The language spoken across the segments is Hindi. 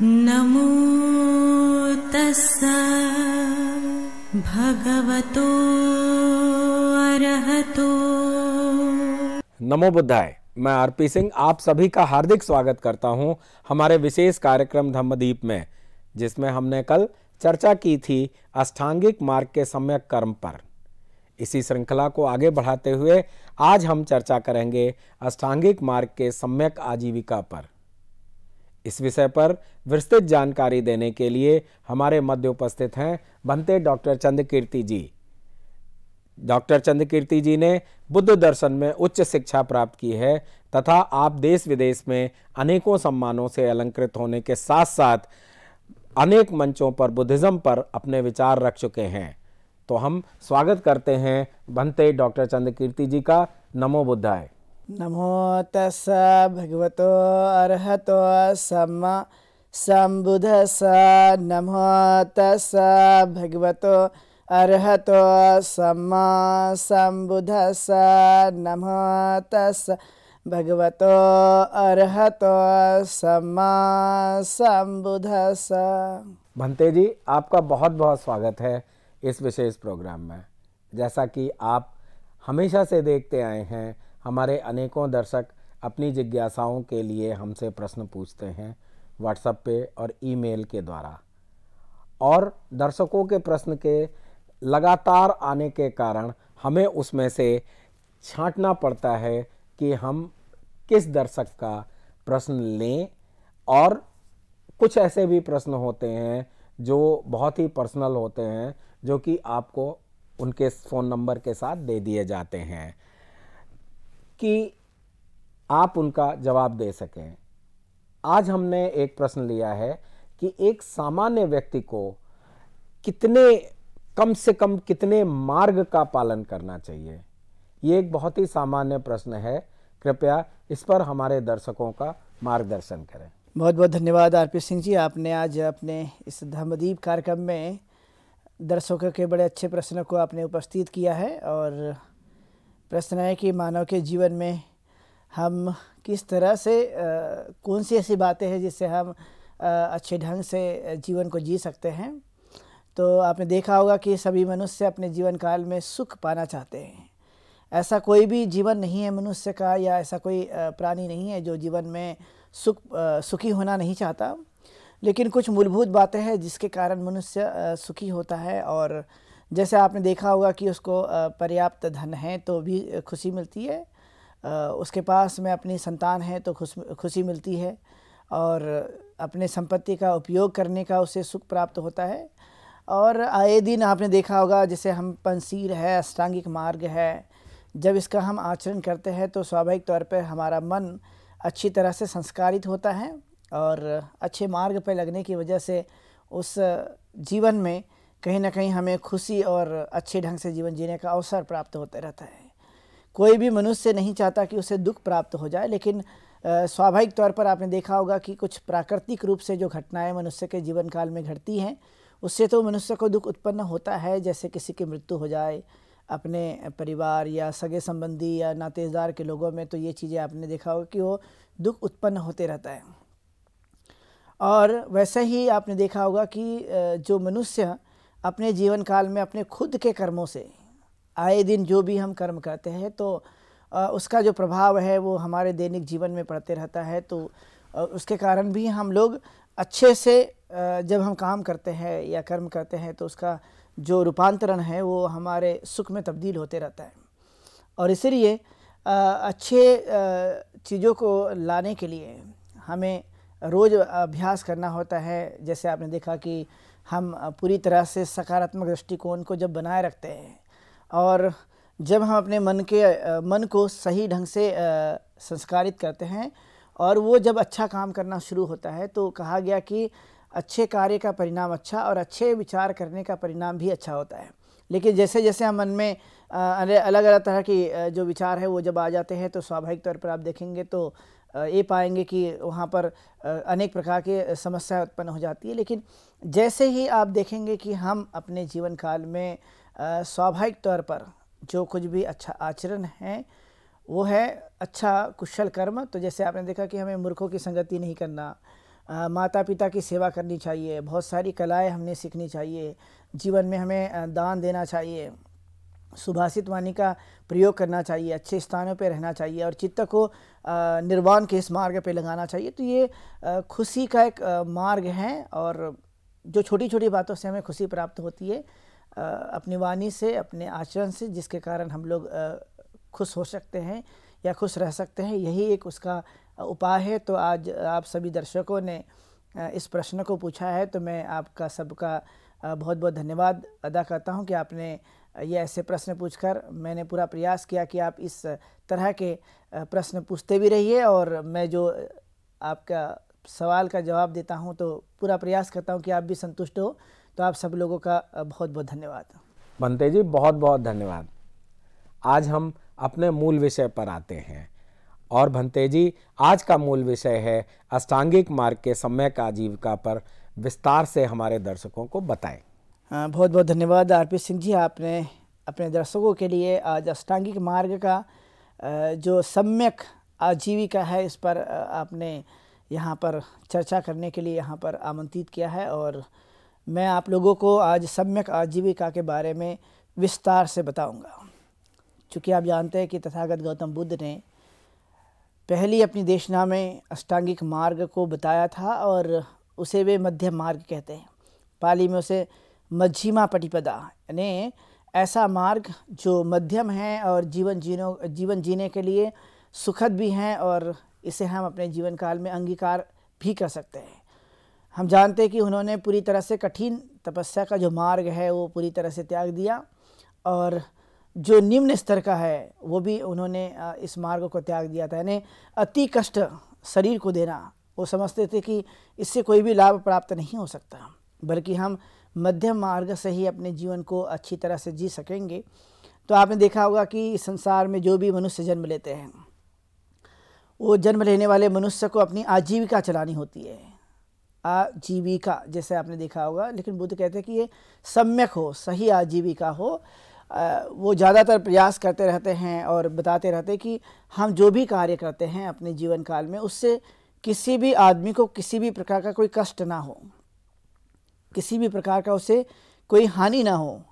नमो तस् भगवतो अरहतो नमो बुद्धाय मैं आरपी सिंह आप सभी का हार्दिक स्वागत करता हूं हमारे विशेष कार्यक्रम धम्मदीप में जिसमें हमने कल चर्चा की थी अष्टांगिक मार्ग के सम्यक कर्म पर इसी श्रृंखला को आगे बढ़ाते हुए आज हम चर्चा करेंगे अष्टांगिक मार्ग के सम्यक आजीविका पर इस विषय पर विस्तृत जानकारी देने के लिए हमारे मध्य उपस्थित हैं बनते डॉक्टर चंद्रकीर्ति जी डॉक्टर चंद्रकीर्ति जी ने बुद्ध दर्शन में उच्च शिक्षा प्राप्त की है तथा आप देश विदेश में अनेकों सम्मानों से अलंकृत होने के साथ साथ अनेक मंचों पर बुद्धिज़्म पर अपने विचार रख चुके हैं तो हम स्वागत करते हैं बनते डॉक्टर चंद्रकीर्ति जी का नमो बुद्धाय नमो तस् भगवतो अर्हतो सम्मा सम्बुधस नमो तस् भगवतो अर्हतो सम्मा सम्बुधस नमो तस् भगवतो अर्हतो सम्मा सम्बुधस भंते जी आपका बहुत बहुत स्वागत है इस विशेष प्रोग्राम में जैसा कि आप हमेशा से देखते आए हैं हमारे अनेकों दर्शक अपनी जिज्ञासाओं के लिए हमसे प्रश्न पूछते हैं व्हाट्सएप पे और ईमेल के द्वारा और दर्शकों के प्रश्न के लगातार आने के कारण हमें उसमें से छांटना पड़ता है कि हम किस दर्शक का प्रश्न लें और कुछ ऐसे भी प्रश्न होते हैं जो बहुत ही पर्सनल होते हैं जो कि आपको उनके फ़ोन नंबर के साथ दे दिए जाते हैं कि आप उनका जवाब दे सकें आज हमने एक प्रश्न लिया है कि एक सामान्य व्यक्ति को कितने कम से कम कितने मार्ग का पालन करना चाहिए ये एक बहुत ही सामान्य प्रश्न है कृपया इस पर हमारे दर्शकों का मार्गदर्शन करें बहुत बहुत धन्यवाद आर पी सिंह जी आपने आज अपने इस धर्मदीप कार्यक्रम में दर्शकों के बड़े अच्छे प्रश्नों को आपने उपस्थित किया है और प्रश्न है कि मानव के जीवन में हम किस तरह से आ, कौन सी ऐसी बातें हैं जिससे हम आ, अच्छे ढंग से जीवन को जी सकते हैं तो आपने देखा होगा कि सभी मनुष्य अपने जीवन काल में सुख पाना चाहते हैं ऐसा कोई भी जीवन नहीं है मनुष्य का या ऐसा कोई प्राणी नहीं है जो जीवन में सुख सुखी होना नहीं चाहता लेकिन कुछ मूलभूत बातें हैं जिसके कारण मनुष्य सुखी होता है और जैसे आपने देखा होगा कि उसको पर्याप्त धन है तो भी खुशी मिलती है उसके पास में अपनी संतान है तो खुश खुशी मिलती है और अपने संपत्ति का उपयोग करने का उसे सुख प्राप्त होता है और आए दिन आपने देखा होगा जैसे हम पंसीर है अष्टांगिक मार्ग है जब इसका हम आचरण करते हैं तो स्वाभाविक तौर पर हमारा मन अच्छी तरह से संस्कारित होता है और अच्छे मार्ग पर लगने की वजह से उस जीवन में कहीं ना कहीं हमें खुशी और अच्छे ढंग से जीवन जीने का अवसर प्राप्त होते रहता है कोई भी मनुष्य नहीं चाहता कि उसे दुख प्राप्त हो जाए लेकिन स्वाभाविक तौर पर आपने देखा होगा कि कुछ प्राकृतिक रूप से जो घटनाएं मनुष्य के जीवन काल में घटती हैं उससे तो मनुष्य को दुख उत्पन्न होता है जैसे किसी की मृत्यु हो जाए अपने परिवार या सगे संबंधी या नातेदार के लोगों में तो ये चीज़ें आपने देखा होगा कि वो दुख उत्पन्न होते रहता है और वैसे ही आपने देखा होगा कि जो मनुष्य अपने जीवन काल में अपने खुद के कर्मों से आए दिन जो भी हम कर्म करते हैं तो उसका जो प्रभाव है वो हमारे दैनिक जीवन में पड़ते रहता है तो उसके कारण भी हम लोग अच्छे से जब हम काम करते हैं या कर्म करते हैं तो उसका जो रूपांतरण है वो हमारे सुख में तब्दील होते रहता है और इसलिए अच्छे चीज़ों को लाने के लिए हमें रोज़ अभ्यास करना होता है जैसे आपने देखा कि हम पूरी तरह से सकारात्मक दृष्टिकोण को जब बनाए रखते हैं और जब हम अपने मन के मन को सही ढंग से संस्कारित करते हैं और वो जब अच्छा काम करना शुरू होता है तो कहा गया कि अच्छे कार्य का परिणाम अच्छा और अच्छे विचार करने का परिणाम भी अच्छा होता है लेकिन जैसे जैसे हम मन में अलग अलग तरह की जो विचार है वो जब आ जाते हैं तो स्वाभाविक तौर पर आप देखेंगे तो ये पाएंगे कि वहाँ पर अनेक प्रकार के समस्याएं उत्पन्न हो जाती है लेकिन जैसे ही आप देखेंगे कि हम अपने जीवन काल में स्वाभाविक तौर पर जो कुछ भी अच्छा आचरण है वो है अच्छा कुशल कर्म तो जैसे आपने देखा कि हमें मूर्खों की संगति नहीं करना आ, माता पिता की सेवा करनी चाहिए बहुत सारी कलाएं हमने सीखनी चाहिए जीवन में हमें दान देना चाहिए सुभाषित वाणी का प्रयोग करना चाहिए अच्छे स्थानों पर रहना चाहिए और चित्त को निर्वाण के इस मार्ग पर लगाना चाहिए तो ये खुशी का एक मार्ग है और जो छोटी छोटी बातों से हमें खुशी प्राप्त होती है अपनी वाणी से अपने आचरण से जिसके कारण हम लोग खुश हो सकते हैं या खुश रह सकते हैं यही एक उसका उपाय है तो आज आप सभी दर्शकों ने इस प्रश्न को पूछा है तो मैं आपका सबका बहुत बहुत धन्यवाद अदा करता हूँ कि आपने ये ऐसे प्रश्न पूछकर मैंने पूरा प्रयास किया कि आप इस तरह के प्रश्न पूछते भी रहिए और मैं जो आपका सवाल का जवाब देता हूँ तो पूरा प्रयास करता हूँ कि आप भी संतुष्ट हो तो आप सब लोगों का बहुत बहुत धन्यवाद भंते जी बहुत बहुत धन्यवाद आज हम अपने मूल विषय पर आते हैं और भंते जी आज का मूल विषय है अष्टांगिक मार्ग के समय का आजीविका पर विस्तार से हमारे दर्शकों को बताएं बहुत बहुत धन्यवाद आर पी सिंह जी आपने अपने दर्शकों के लिए आज अष्टांगिक मार्ग का जो सम्यक आजीविका है इस पर आपने यहाँ पर चर्चा करने के लिए यहाँ पर आमंत्रित किया है और मैं आप लोगों को आज सम्यक आजीविका के बारे में विस्तार से बताऊंगा क्योंकि आप जानते हैं कि तथागत गौतम बुद्ध ने पहली अपनी देशना में अष्टांगिक मार्ग को बताया था और उसे वे मध्य मार्ग कहते हैं पाली में उसे मध्यमा पटिपदा यानी ऐसा मार्ग जो मध्यम है और जीवन जीनो जीवन जीने के लिए सुखद भी हैं और इसे हम अपने जीवन काल में अंगीकार भी कर सकते हैं हम जानते हैं कि उन्होंने पूरी तरह से कठिन तपस्या का जो मार्ग है वो पूरी तरह से त्याग दिया और जो निम्न स्तर का है वो भी उन्होंने इस मार्ग को त्याग दिया था यानी अति कष्ट शरीर को देना वो समझते थे कि इससे कोई भी लाभ प्राप्त नहीं हो सकता बल्कि हम मध्यम मार्ग से ही अपने जीवन को अच्छी तरह से जी सकेंगे तो आपने देखा होगा कि संसार में जो भी मनुष्य जन्म लेते हैं वो जन्म लेने वाले मनुष्य को अपनी आजीविका चलानी होती है आजीविका जैसे आपने देखा होगा लेकिन बुद्ध कहते हैं कि ये सम्यक हो सही आजीविका हो आ, वो ज़्यादातर प्रयास करते रहते हैं और बताते रहते हैं कि हम जो भी कार्य करते हैं अपने जीवन काल में उससे किसी भी आदमी को किसी भी प्रकार का कोई कष्ट ना हो किसी भी प्रकार का उसे कोई हानि ना हो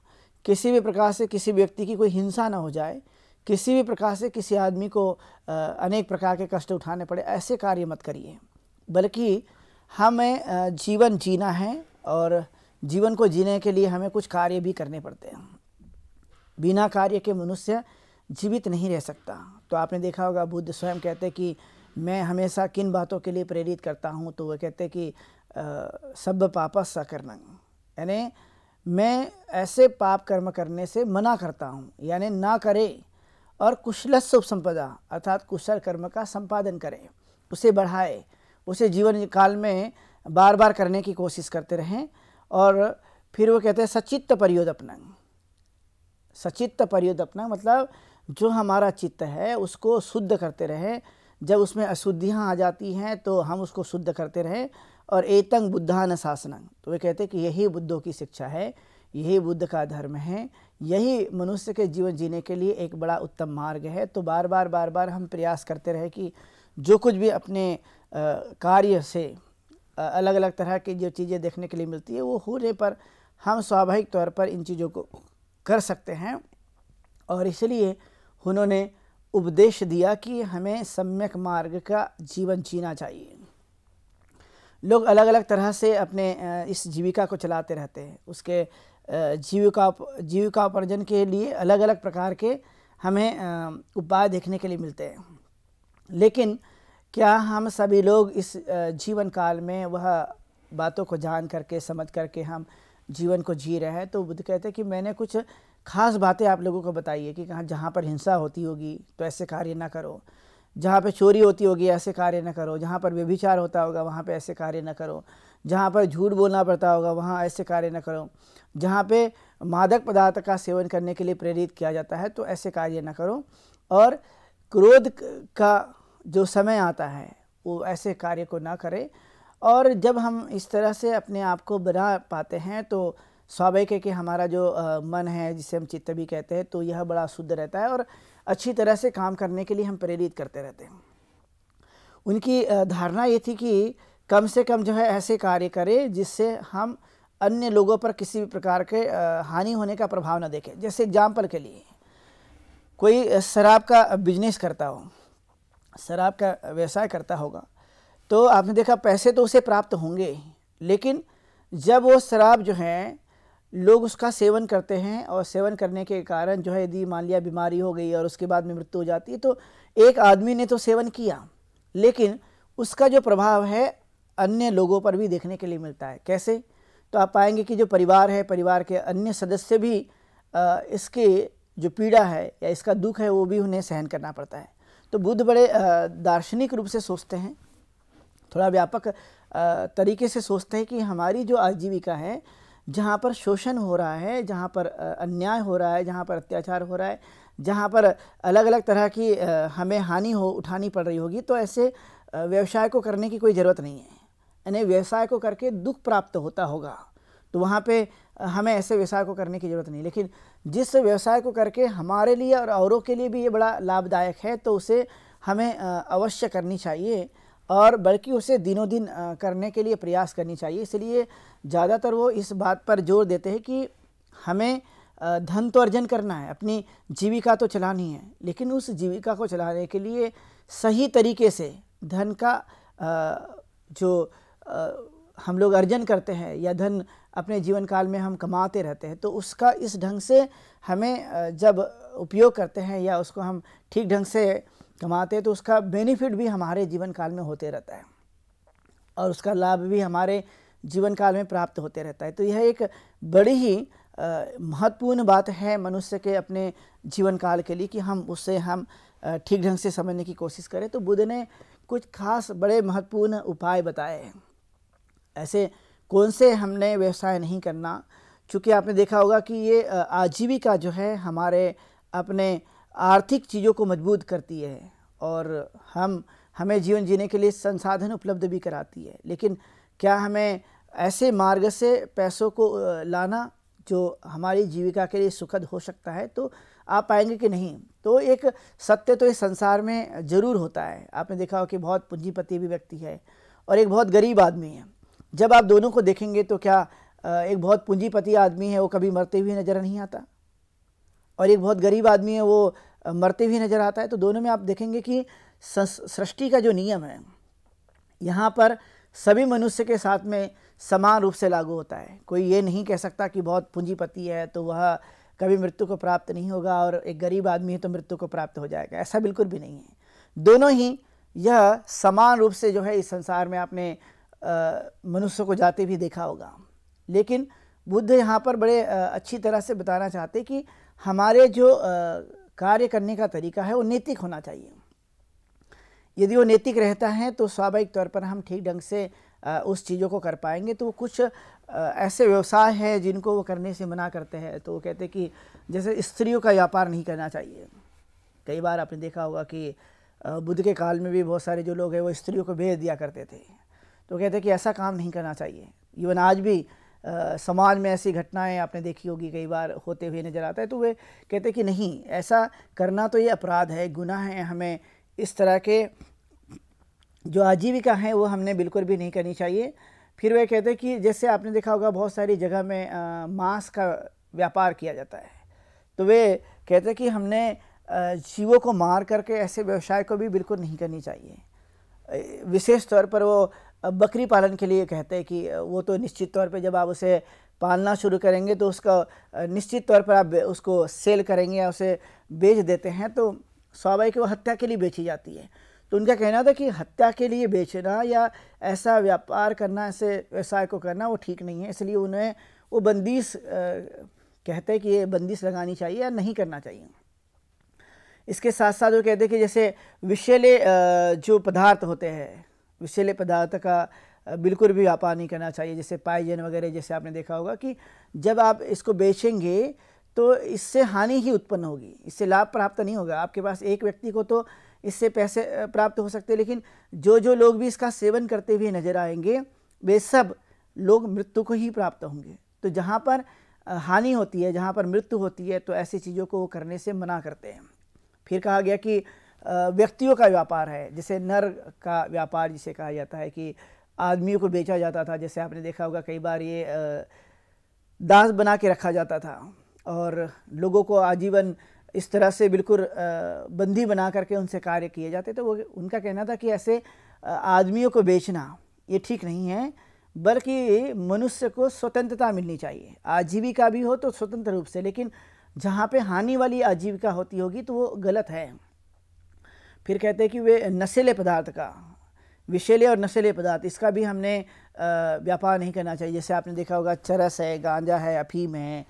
किसी भी प्रकार से किसी व्यक्ति की कोई हिंसा ना हो जाए किसी भी प्रकार से किसी आदमी को अनेक प्रकार के कष्ट उठाने पड़े ऐसे कार्य मत करिए बल्कि हमें जीवन जीना है और जीवन को जीने के लिए हमें कुछ कार्य भी करने पड़ते हैं बिना कार्य के मनुष्य जीवित नहीं रह सकता तो आपने देखा होगा बुद्ध स्वयं कहते कि मैं हमेशा किन बातों के लिए प्रेरित करता हूँ तो वह कहते कि सब पापा सकरणं यानी मैं ऐसे पाप कर्म करने से मना करता हूँ यानी ना करे और कुशल शुभ संपदा अर्थात कुशल कर्म का संपादन करें उसे बढ़ाए उसे जीवन काल में बार बार करने की कोशिश करते रहें और फिर वो कहते हैं सचित्त परियोदपना सचित्त परियोदपना मतलब जो हमारा चित्त है उसको शुद्ध करते रहें जब उसमें अशुद्धियाँ आ जाती हैं तो हम उसको शुद्ध करते रहें और एतंग बुद्धान शासन तो वे कहते हैं कि यही बुद्धों की शिक्षा है यही बुद्ध का धर्म है यही मनुष्य के जीवन जीने के लिए एक बड़ा उत्तम मार्ग है तो बार बार बार बार हम प्रयास करते रहे कि जो कुछ भी अपने कार्य से अलग अलग तरह की जो चीज़ें देखने के लिए मिलती है वो होने पर हम स्वाभाविक तौर पर इन चीज़ों को कर सकते हैं और इसलिए उन्होंने उपदेश दिया कि हमें सम्यक मार्ग का जीवन जीना चाहिए लोग अलग अलग तरह से अपने इस जीविका को चलाते रहते हैं उसके जीविका जीविका उपार्जन के लिए अलग अलग प्रकार के हमें उपाय देखने के लिए मिलते हैं लेकिन क्या हम सभी लोग इस जीवन काल में वह बातों को जान करके समझ करके हम जीवन को जी रहे हैं तो बुद्ध कहते हैं कि मैंने कुछ खास बातें आप लोगों को बताई है कि कहाँ जहाँ पर हिंसा होती होगी तो ऐसे कार्य ना करो जहाँ पर चोरी होती होगी ऐसे कार्य न करो जहाँ पर व्यभिचार होता होगा वहाँ पर ऐसे कार्य न करो जहाँ पर झूठ बोलना पड़ता होगा वहाँ ऐसे कार्य न करो जहाँ पे मादक पदार्थ का सेवन करने के लिए प्रेरित किया जाता है तो ऐसे कार्य न करो और क्रोध का जो समय आता है वो ऐसे कार्य को ना करें और जब हम इस तरह से अपने आप को बना पाते हैं तो स्वाभाविक है कि हमारा जो मन है जिसे हम चित्त भी कहते हैं तो यह बड़ा शुद्ध रहता है और अच्छी तरह से काम करने के लिए हम प्रेरित करते रहते हैं उनकी धारणा ये थी कि कम से कम जो है ऐसे कार्य करें जिससे हम अन्य लोगों पर किसी भी प्रकार के हानि होने का प्रभाव न देखें जैसे एग्जाम्पल के लिए कोई शराब का बिजनेस करता हो शराब का व्यवसाय करता होगा तो आपने देखा पैसे तो उसे प्राप्त होंगे लेकिन जब वो शराब जो है लोग उसका सेवन करते हैं और सेवन करने के कारण जो है यदि मान लिया बीमारी हो गई और उसके बाद में मृत्यु हो जाती है तो एक आदमी ने तो सेवन किया लेकिन उसका जो प्रभाव है अन्य लोगों पर भी देखने के लिए मिलता है कैसे तो आप पाएंगे कि जो परिवार है परिवार के अन्य सदस्य भी इसके जो पीड़ा है या इसका दुख है वो भी उन्हें सहन करना पड़ता है तो बुद्ध बड़े दार्शनिक रूप से सोचते हैं थोड़ा व्यापक तरीके से सोचते हैं कि हमारी जो आजीविका है जहाँ पर शोषण हो रहा है जहाँ पर अन्याय हो रहा है जहाँ पर अत्याचार हो रहा है जहाँ पर अलग अलग तरह की हमें हानि हो उठानी पड़ रही होगी तो ऐसे व्यवसाय को करने की कोई ज़रूरत नहीं है यानी व्यवसाय को करके दुख प्राप्त होता होगा तो वहाँ पे हमें ऐसे व्यवसाय को करने की ज़रूरत नहीं लेकिन जिस व्यवसाय को करके हमारे लिए और औरों के लिए भी ये बड़ा लाभदायक है तो उसे हमें अवश्य करनी चाहिए और बल्कि उसे दिनों दिन करने के लिए प्रयास करनी चाहिए इसलिए ज़्यादातर वो इस बात पर जोर देते हैं कि हमें धन तो अर्जन करना है अपनी जीविका तो चलानी है लेकिन उस जीविका को चलाने के लिए सही तरीके से धन का जो हम लोग अर्जन करते हैं या धन अपने जीवन काल में हम कमाते रहते हैं तो उसका इस ढंग से हमें जब उपयोग करते हैं या उसको हम ठीक ढंग से कमाते हैं तो उसका बेनिफिट भी हमारे जीवन काल में होते रहता है और उसका लाभ भी हमारे जीवन काल में प्राप्त होते रहता है तो यह एक बड़ी ही महत्वपूर्ण बात है मनुष्य के अपने जीवन काल के लिए कि हम उससे हम ठीक ढंग से समझने की कोशिश करें तो बुद्ध ने कुछ खास बड़े महत्वपूर्ण उपाय बताए हैं ऐसे कौन से हमने व्यवसाय नहीं करना चूँकि आपने देखा होगा कि ये आजीविका जो है हमारे अपने आर्थिक चीज़ों को मजबूत करती है और हम हमें जीवन जीने के लिए संसाधन उपलब्ध भी कराती है लेकिन क्या हमें ऐसे मार्ग से पैसों को लाना जो हमारी जीविका के लिए सुखद हो सकता है तो आप पाएंगे कि नहीं तो एक सत्य तो इस संसार में ज़रूर होता है आपने देखा हो कि बहुत पूंजीपति भी व्यक्ति है और एक बहुत गरीब आदमी है जब आप दोनों को देखेंगे तो क्या एक बहुत पूंजीपति आदमी है वो कभी मरते हुए नज़र नहीं आता और एक बहुत गरीब आदमी है वो मरते भी नज़र आता है तो दोनों में आप देखेंगे कि सृष्टि का जो नियम है यहाँ पर सभी मनुष्य के साथ में समान रूप से लागू होता है कोई ये नहीं कह सकता कि बहुत पूंजीपति है तो वह कभी मृत्यु को प्राप्त नहीं होगा और एक गरीब आदमी है तो मृत्यु को प्राप्त हो जाएगा ऐसा बिल्कुल भी नहीं है दोनों ही यह समान रूप से जो है इस संसार में आपने मनुष्य को जाते भी देखा होगा लेकिन बुद्ध यहाँ पर बड़े अच्छी तरह से बताना चाहते कि हमारे जो कार्य करने का तरीका है वो नैतिक होना चाहिए यदि वो नैतिक रहता है तो स्वाभाविक तौर पर हम ठीक ढंग से उस चीज़ों को कर पाएंगे तो कुछ ऐसे व्यवसाय हैं जिनको वो करने से मना करते हैं तो वो कहते हैं कि जैसे स्त्रियों का व्यापार नहीं करना चाहिए कई बार आपने देखा होगा कि बुद्ध के काल में भी बहुत सारे जो लोग हैं वो स्त्रियों को भेज दिया करते थे तो कहते कि ऐसा काम नहीं करना चाहिए इवन आज भी समाज में ऐसी घटनाएं आपने देखी होगी कई बार होते हुए नज़र आता है तो वे कहते हैं कि नहीं ऐसा करना तो ये अपराध है गुनाह है हमें इस तरह के जो आजीविका हैं वो हमने बिल्कुल भी नहीं करनी चाहिए फिर वे कहते हैं कि जैसे आपने देखा होगा बहुत सारी जगह में आ, मांस का व्यापार किया जाता है तो वे कहते हैं कि हमने जीवों को मार करके ऐसे व्यवसाय को भी बिल्कुल नहीं करनी चाहिए विशेष तौर पर वो बकरी पालन के लिए कहते हैं कि वो तो निश्चित तौर पे जब आप उसे पालना शुरू करेंगे तो उसका निश्चित तौर पर आप उसको सेल करेंगे या उसे बेच देते हैं तो स्वाभाविक वो हत्या के लिए बेची जाती है तो उनका कहना था कि हत्या के लिए बेचना या ऐसा व्यापार करना ऐसे व्यवसाय को करना वो ठीक नहीं है इसलिए उन्हें वो बंदिश कहते हैं कि ये बंदिश लगानी चाहिए या नहीं करना चाहिए इसके साथ साथ वो कहते हैं कि जैसे विषैले जो पदार्थ होते हैं विषैले पदार्थ का बिल्कुल भी व्यापार नहीं करना चाहिए जैसे पाइजन वगैरह जैसे आपने देखा होगा कि जब आप इसको बेचेंगे तो इससे हानि ही उत्पन्न होगी इससे लाभ प्राप्त नहीं होगा आपके पास एक व्यक्ति को तो इससे पैसे प्राप्त हो सकते हैं लेकिन जो जो लोग भी इसका सेवन करते हुए नजर आएंगे वे सब लोग मृत्यु को ही प्राप्त होंगे तो जहाँ पर हानि होती है जहाँ पर मृत्यु होती है तो ऐसी चीज़ों को वो करने से मना करते हैं फिर कहा गया कि व्यक्तियों का व्यापार है जैसे नर का व्यापार जिसे कहा जाता है कि आदमियों को बेचा जाता था जैसे आपने देखा होगा कई बार ये दास बना के रखा जाता था और लोगों को आजीवन इस तरह से बिल्कुल बंदी बना करके उनसे कार्य किए जाते तो वो उनका कहना था कि ऐसे आदमियों को बेचना ये ठीक नहीं है बल्कि मनुष्य को स्वतंत्रता मिलनी चाहिए आजीविका भी हो तो स्वतंत्र रूप से लेकिन जहाँ पे हानि वाली आजीविका होती होगी तो वो गलत है फिर कहते हैं कि वे नशेले पदार्थ का विशेले और नशेले पदार्थ इसका भी हमने व्यापार नहीं करना चाहिए जैसे आपने देखा होगा चरस है गांजा है अफीम है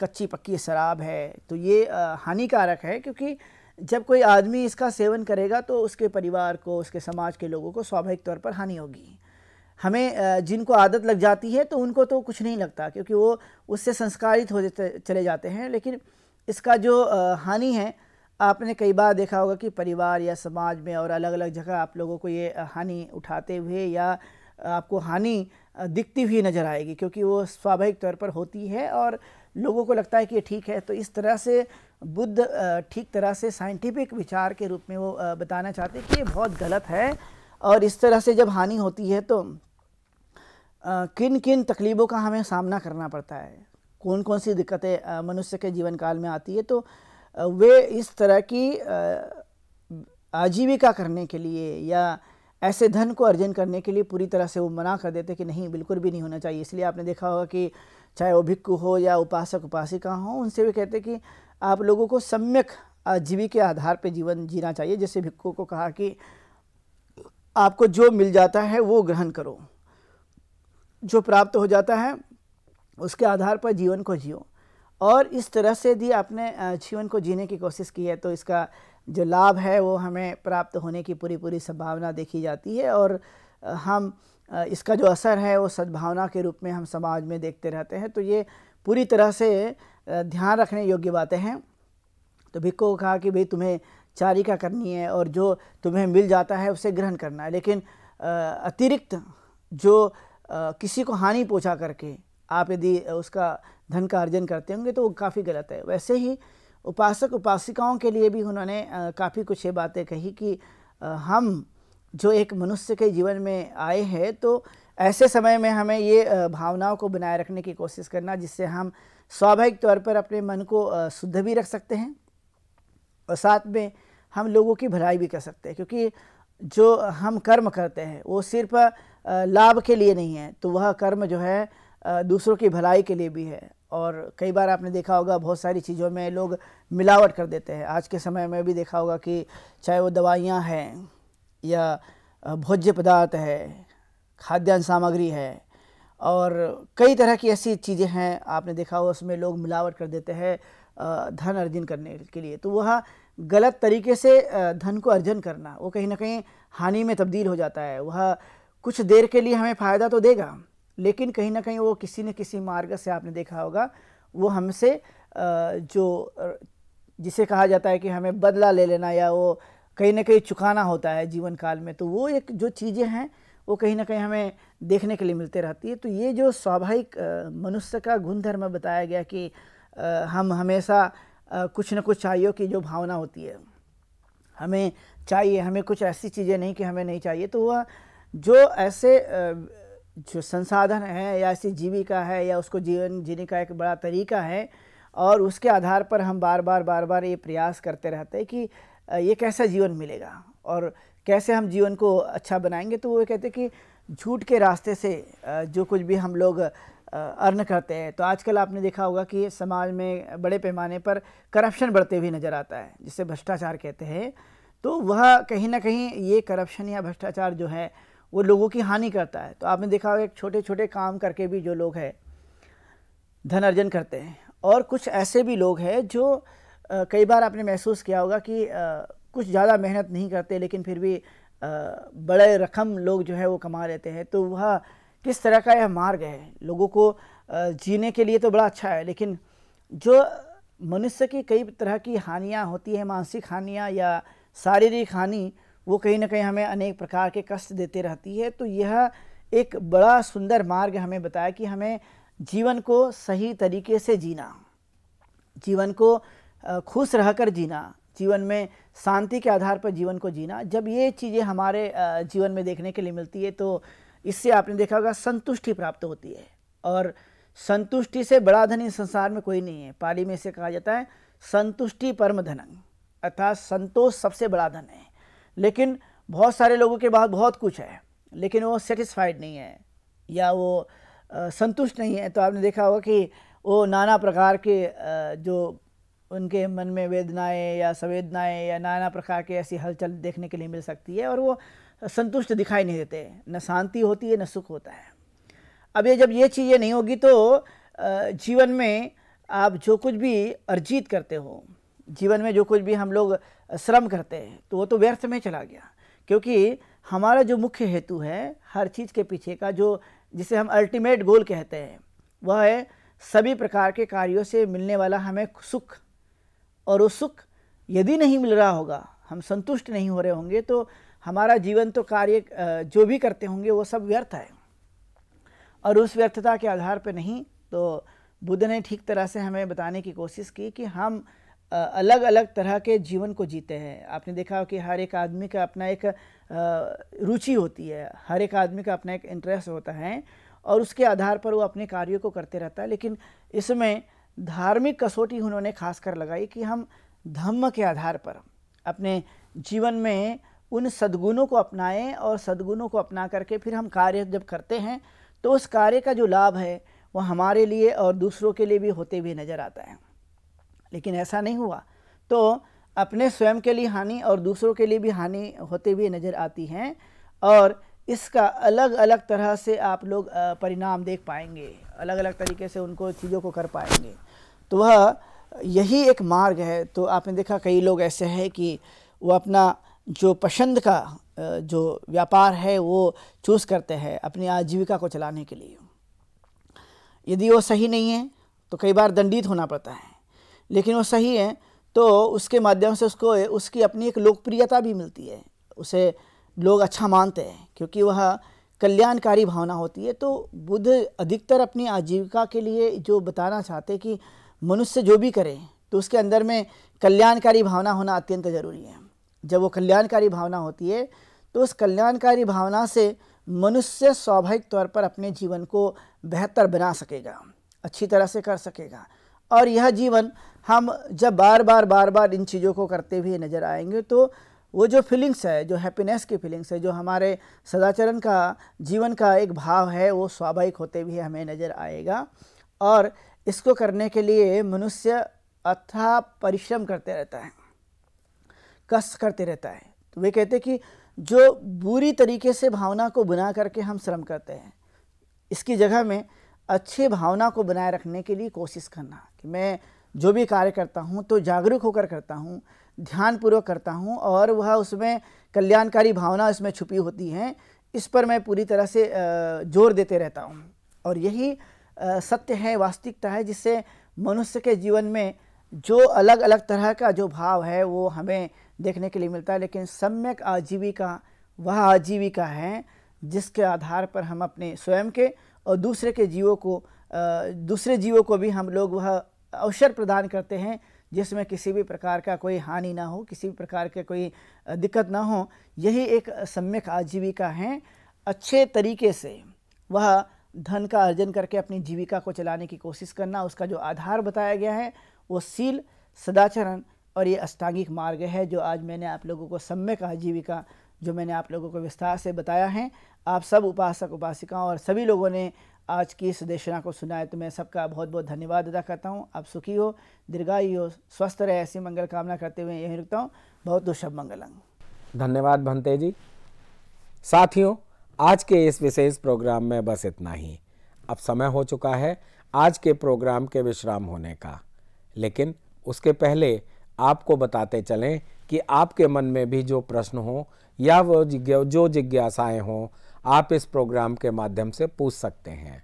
कच्ची पक्की शराब है तो ये हानिकारक है क्योंकि जब कोई आदमी इसका सेवन करेगा तो उसके परिवार को उसके समाज के लोगों को स्वाभाविक तौर पर हानि होगी हमें जिनको आदत लग जाती है तो उनको तो कुछ नहीं लगता क्योंकि वो उससे संस्कारित हो चले जाते हैं लेकिन इसका जो हानि है आपने कई बार देखा होगा कि परिवार या समाज में और अलग अलग जगह आप लोगों को ये हानि उठाते हुए या आपको हानि दिखती हुई नज़र आएगी क्योंकि वो स्वाभाविक तौर पर होती है और लोगों को लगता है कि ये ठीक है तो इस तरह से बुद्ध ठीक तरह से साइंटिफिक विचार के रूप में वो बताना चाहते हैं कि ये बहुत गलत है और इस तरह से जब हानि होती है तो किन किन तकलीफ़ों का हमें सामना करना पड़ता है कौन कौन सी दिक्कतें मनुष्य के जीवन काल में आती है तो वे इस तरह की आजीविका करने के लिए या ऐसे धन को अर्जन करने के लिए पूरी तरह से वो मना कर देते कि नहीं बिल्कुल भी नहीं होना चाहिए इसलिए आपने देखा होगा कि चाहे वो भिक्खु हो या उपासक उपासिका हो उनसे भी कहते कि आप लोगों को सम्यक आजीविका के आधार पर जीवन जीना चाहिए जैसे भिक्खु को कहा कि आपको जो मिल जाता है वो ग्रहण करो जो प्राप्त हो जाता है उसके आधार पर जीवन को जियो और इस तरह से भी आपने जीवन को जीने की कोशिश की है तो इसका जो लाभ है वो हमें प्राप्त होने की पूरी पूरी संभावना देखी जाती है और हम इसका जो असर है वो सद्भावना के रूप में हम समाज में देखते रहते हैं तो ये पूरी तरह से ध्यान रखने योग्य बातें हैं तो भिक्को को कहा कि भाई तुम्हें चारिका करनी है और जो तुम्हें मिल जाता है उसे ग्रहण करना है लेकिन अतिरिक्त जो किसी को हानि पहुँचा करके आप यदि उसका धन का अर्जन करते होंगे तो वो काफ़ी गलत है वैसे ही उपासक उपासिकाओं के लिए भी उन्होंने काफ़ी कुछ ये बातें कही कि हम जो एक मनुष्य के जीवन में आए हैं तो ऐसे समय में हमें ये भावनाओं को बनाए रखने की कोशिश करना जिससे हम स्वाभाविक तौर पर अपने मन को शुद्ध भी रख सकते हैं और साथ में हम लोगों की भलाई भी कर सकते हैं क्योंकि जो हम कर्म करते हैं वो सिर्फ लाभ के लिए नहीं है तो वह कर्म जो है दूसरों की भलाई के लिए भी है और कई बार आपने देखा होगा बहुत सारी चीज़ों में लोग मिलावट कर देते हैं आज के समय में भी देखा होगा कि चाहे वो दवाइयाँ हैं या भोज्य पदार्थ है खाद्यान्न सामग्री है और कई तरह की ऐसी चीज़ें हैं आपने देखा होगा उसमें लोग मिलावट कर देते हैं धन अर्जन करने के लिए तो वह गलत तरीके से धन को अर्जन करना वो कहीं ना कहीं हानि में तब्दील हो जाता है वह कुछ देर के लिए हमें फ़ायदा तो देगा लेकिन कहीं ना कहीं वो किसी न किसी मार्ग से आपने देखा होगा वो हमसे जो जिसे कहा जाता है कि हमें बदला ले लेना या वो कहीं ना कहीं चुकाना होता है जीवन काल में तो वो एक जो चीज़ें हैं वो कहीं ना कहीं हमें देखने के लिए मिलते रहती है तो ये जो स्वाभाविक मनुष्य का गुणधर्म बताया गया कि हम हमेशा कुछ ना कुछ चाहिए की जो भावना होती है हमें चाहिए हमें कुछ ऐसी चीज़ें नहीं कि हमें नहीं चाहिए तो वह जो ऐसे जो संसाधन है या ऐसी जीविका है या उसको जीवन जीने का एक बड़ा तरीका है और उसके आधार पर हम बार बार बार बार ये प्रयास करते रहते हैं कि ये कैसा जीवन मिलेगा और कैसे हम जीवन को अच्छा बनाएंगे तो वो कहते हैं कि झूठ के रास्ते से जो कुछ भी हम लोग अर्न करते हैं तो आजकल आपने देखा होगा कि समाज में बड़े पैमाने पर करप्शन बढ़ते हुए नज़र आता है जिसे भ्रष्टाचार कहते हैं तो वह कहीं ना कहीं ये करप्शन या भ्रष्टाचार जो है वो लोगों की हानि करता है तो आपने देखा होगा छोटे छोटे काम करके भी जो लोग हैं धन अर्जन करते हैं और कुछ ऐसे भी लोग हैं जो आ, कई बार आपने महसूस किया होगा कि आ, कुछ ज़्यादा मेहनत नहीं करते लेकिन फिर भी आ, बड़े रकम लोग जो है वो कमा लेते हैं तो वह किस तरह का यह मार्ग है लोगों को जीने के लिए तो बड़ा अच्छा है लेकिन जो मनुष्य की कई तरह की हानियाँ होती है मानसिक हानियाँ या शारीरिक हानि वो कहीं ना कहीं हमें अनेक प्रकार के कष्ट देते रहती है तो यह एक बड़ा सुंदर मार्ग हमें बताया कि हमें जीवन को सही तरीके से जीना जीवन को खुश रहकर जीना जीवन में शांति के आधार पर जीवन को जीना जब ये चीज़ें हमारे जीवन में देखने के लिए मिलती है तो इससे आपने देखा होगा संतुष्टि प्राप्त होती है और संतुष्टि से बड़ा धन इस संसार में कोई नहीं है पाली में इसे कहा जाता है संतुष्टि परम धनंग अर्थात संतोष सबसे बड़ा धन है लेकिन बहुत सारे लोगों के पास बहुत कुछ है लेकिन वो सेटिस्फाइड नहीं है या वो संतुष्ट नहीं है तो आपने देखा होगा कि वो नाना प्रकार के जो उनके मन में वेदनाएं या संवेदनाएं या नाना प्रकार के ऐसी हलचल देखने के लिए मिल सकती है और वो संतुष्ट दिखाई नहीं देते न शांति होती है न सुख होता है अब ये जब ये चीज़ें नहीं होगी तो जीवन में आप जो कुछ भी अर्जित करते हो जीवन में जो कुछ भी हम लोग श्रम करते हैं तो वो तो व्यर्थ में चला गया क्योंकि हमारा जो मुख्य हेतु है हर चीज़ के पीछे का जो जिसे हम अल्टीमेट गोल कहते हैं वह है सभी प्रकार के कार्यों से मिलने वाला हमें सुख और वो सुख यदि नहीं मिल रहा होगा हम संतुष्ट नहीं हो रहे होंगे तो हमारा जीवन तो कार्य जो भी करते होंगे वो सब व्यर्थ है और उस व्यर्थता के आधार पर नहीं तो बुद्ध ने ठीक तरह से हमें बताने की कोशिश की कि हम अलग अलग तरह के जीवन को जीते हैं आपने देखा कि हर एक आदमी का अपना एक रुचि होती है हर एक आदमी का अपना एक इंटरेस्ट होता है और उसके आधार पर वो अपने कार्यों को करते रहता है लेकिन इसमें धार्मिक कसौटी उन्होंने खासकर लगाई कि हम धम्म के आधार पर अपने जीवन में उन सद्गुणों को अपनाएं और सद्गुणों को अपना करके फिर हम कार्य जब करते हैं तो उस कार्य का जो लाभ है वह हमारे लिए और दूसरों के लिए भी होते हुए नज़र आता है लेकिन ऐसा नहीं हुआ तो अपने स्वयं के लिए हानि और दूसरों के लिए भी हानि होते हुए नज़र आती हैं और इसका अलग अलग तरह से आप लोग परिणाम देख पाएंगे अलग अलग तरीके से उनको चीज़ों को कर पाएंगे तो वह यही एक मार्ग है तो आपने देखा कई लोग ऐसे हैं कि वो अपना जो पसंद का जो व्यापार है वो चूज़ करते हैं अपनी आजीविका को चलाने के लिए यदि वो सही नहीं है तो कई बार दंडित होना पड़ता है लेकिन वो सही हैं तो उसके माध्यम से उसको उसकी अपनी एक लोकप्रियता भी मिलती है उसे लोग अच्छा मानते हैं क्योंकि वह कल्याणकारी भावना होती है तो बुद्ध अधिकतर अपनी आजीविका के लिए जो बताना चाहते कि मनुष्य जो भी करें तो उसके अंदर में कल्याणकारी भावना होना अत्यंत जरूरी है जब वो कल्याणकारी भावना होती है तो उस कल्याणकारी भावना से मनुष्य स्वाभाविक तौर पर अपने जीवन को बेहतर बना सकेगा अच्छी तरह से कर सकेगा और यह जीवन हम जब बार बार बार बार इन चीज़ों को करते हुए नज़र आएंगे तो वो जो फीलिंग्स है जो हैप्पीनेस की फीलिंग्स है जो हमारे सदाचरण का जीवन का एक भाव है वो स्वाभाविक होते हुए हमें नज़र आएगा और इसको करने के लिए मनुष्य अथा परिश्रम करते रहता है कष्ट करते रहता है तो वे कहते हैं कि जो बुरी तरीके से भावना को बना करके हम श्रम करते हैं इसकी जगह में अच्छी भावना को बनाए रखने के लिए कोशिश करना कि मैं जो भी कार्य करता हूँ तो जागरूक होकर करता हूँ ध्यानपूर्वक करता हूँ और वह उसमें कल्याणकारी भावना इसमें छुपी होती है इस पर मैं पूरी तरह से जोर देते रहता हूँ और यही सत्य है वास्तविकता है जिससे मनुष्य के जीवन में जो अलग अलग तरह का जो भाव है वो हमें देखने के लिए मिलता है लेकिन सम्यक आजीविका वह आजीविका है जिसके आधार पर हम अपने स्वयं के और दूसरे के जीवों को दूसरे जीवों को भी हम लोग वह अवसर प्रदान करते हैं जिसमें किसी भी प्रकार का कोई हानि ना हो किसी भी प्रकार के कोई दिक्कत ना हो यही एक सम्यक आजीविका है अच्छे तरीके से वह धन का अर्जन करके अपनी जीविका को चलाने की कोशिश करना उसका जो आधार बताया गया है वो सील सदाचरण और ये अष्टांगिक मार्ग है जो आज मैंने आप लोगों को सम्यक आजीविका जो मैंने आप लोगों को विस्तार से बताया है आप सब उपासक उपासिकाओं और सभी लोगों ने आज की इस देशना को सुना है तो मैं सबका बहुत बहुत धन्यवाद अदा करता हूँ आप सुखी हो दीर्घायु हो स्वस्थ रहे ऐसी मंगल कामना करते हुए यही रुकता हूँ बहुत शुभ मंगल धन्यवाद भंते जी साथियों आज के इस विशेष प्रोग्राम में बस इतना ही अब समय हो चुका है आज के प्रोग्राम के विश्राम होने का लेकिन उसके पहले आपको बताते चलें कि आपके मन में भी जो प्रश्न हो या वो जिज्ञा जो जिज्ञासाएं हों आप इस प्रोग्राम के माध्यम से पूछ सकते हैं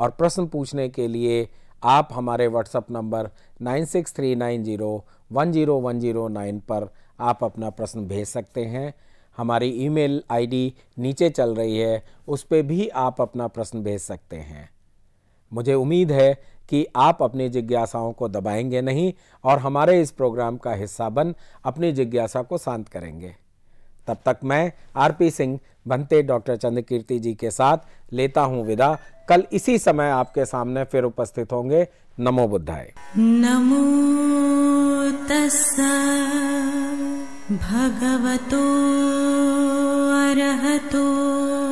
और प्रश्न पूछने के लिए आप हमारे व्हाट्सएप नंबर 9639010109 पर आप अपना प्रश्न भेज सकते हैं हमारी ईमेल आईडी नीचे चल रही है उस पर भी आप अपना प्रश्न भेज सकते हैं मुझे उम्मीद है कि आप अपनी जिज्ञासाओं को दबाएंगे नहीं और हमारे इस प्रोग्राम का हिस्सा बन अपनी जिज्ञासा को शांत करेंगे तब तक मैं आरपी सिंह भंते डॉक्टर चंद्रकीर्ति जी के साथ लेता हूं विदा कल इसी समय आपके सामने फिर उपस्थित होंगे नमो बुद्धाय नमो तस्सा भगवतो अरहतो